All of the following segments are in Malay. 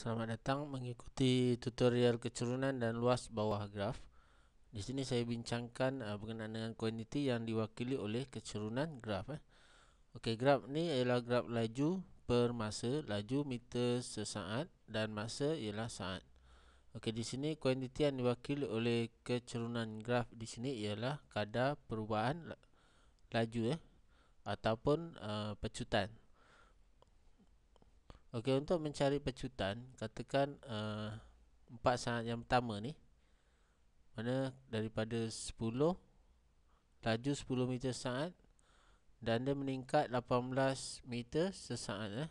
Selamat datang mengikuti tutorial kecerunan dan luas bawah graf. Di sini saya bincangkan uh, berkenaan dengan kuantiti yang diwakili oleh kecerunan graf. Eh. Okey, graf ni ialah graf laju per masa, laju meter sesaat dan masa ialah saat. Okey, di sini kuantiti yang diwakili oleh kecerunan graf di sini ialah kadar perubahan laju eh, ataupun uh, pecutan. Okey untuk mencari pecutan katakan eh, empat saat yang pertama ni mana daripada 10 laju 10 meter saat dan dia meningkat 18 meter sesaat eh.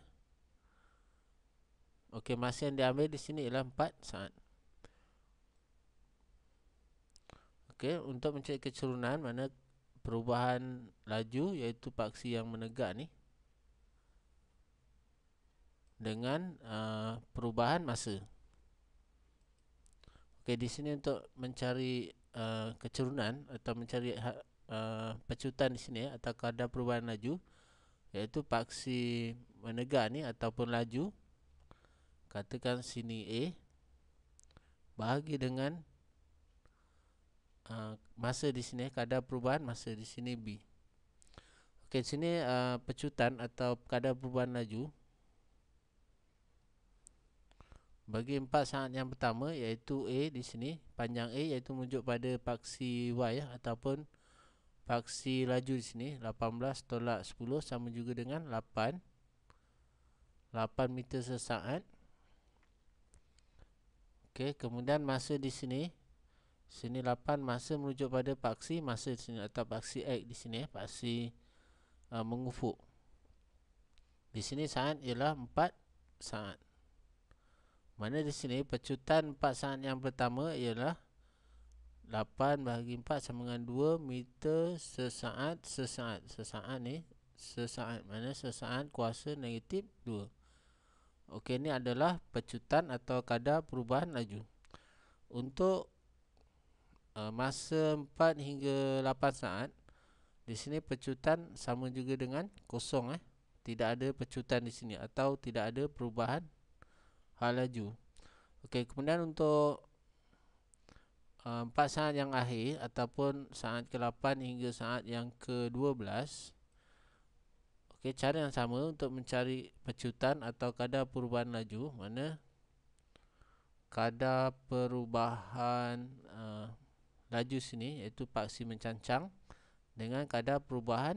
Okey masa yang diambil di sini ialah 4 saat. Okey untuk mencari kecerunan mana perubahan laju iaitu paksi yang menegak ni dengan uh, perubahan masa. Okey, di sini untuk mencari uh, kecerunan atau mencari ha, uh, pecutan di sini eh, atau kadar perubahan laju iaitu paksi menegak ni ataupun laju katakan sini A bahagi dengan uh, masa di sini eh, kadar perubahan masa di sini B. Okey, sini uh, pecutan atau kadar perubahan laju bagi empat saat yang pertama iaitu A di sini panjang A iaitu menunjuk pada paksi Y ya, ataupun paksi laju di sini 18 tolak 10 sama juga dengan 8 8 meter sesaat Okey, kemudian masa di sini sini 8 masa menunjuk pada paksi masa di sini atau paksi X di sini ya, paksi uh, mengufuk di sini saat ialah 4 saat mana di sini pecutan 4 saat yang pertama ialah 8 bahagi 4 sama dengan 2 meter sesaat sesaat sesaat ni sesaat mana sesaat kuasa negatif 2. Okey ni adalah pecutan atau kadar perubahan laju. Untuk uh, masa 4 hingga 8 saat di sini pecutan sama juga dengan kosong eh. Tidak ada pecutan di sini atau tidak ada perubahan uh, laju. Okey, kemudian untuk eh, empat uh, saat yang akhir ataupun saat ke-8 hingga saat yang ke-12 okey cara yang sama untuk mencari pecutan atau kadar perubahan laju mana kadar perubahan uh, laju sini iaitu paksi mencancang dengan kadar perubahan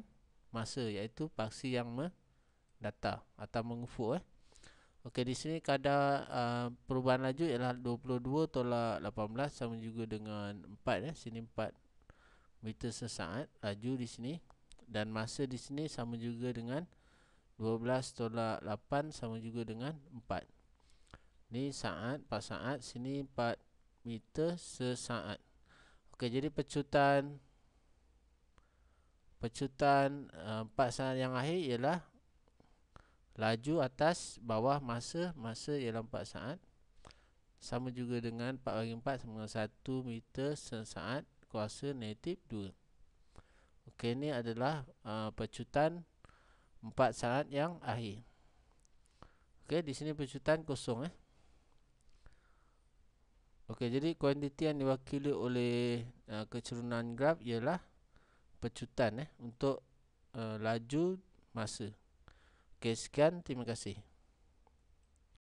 masa iaitu paksi yang mendata atau mengufuk eh Okey di sini kadar uh, perubahan laju ialah 22 tolak 18 sama juga dengan 4 eh ya. sini 4 meter sesaat laju di sini dan masa di sini sama juga dengan 12 tolak 8 sama juga dengan 4. Ini saat pas saat sini 4 meter sesaat. Okey jadi pecutan pecutan uh, 4 saat yang akhir ialah 4 laju atas bawah masa masa ialah 4 saat sama juga dengan 4 bagi 4 sama dengan 1 meter sesaat kuasa negatif 2 ok ini adalah uh, percutan 4 saat yang akhir ok di sini percutan kosong eh. Okey, jadi kuantiti yang diwakili oleh uh, kecerunan graf ialah pecutan eh, untuk uh, laju masa podcast kan terima kasih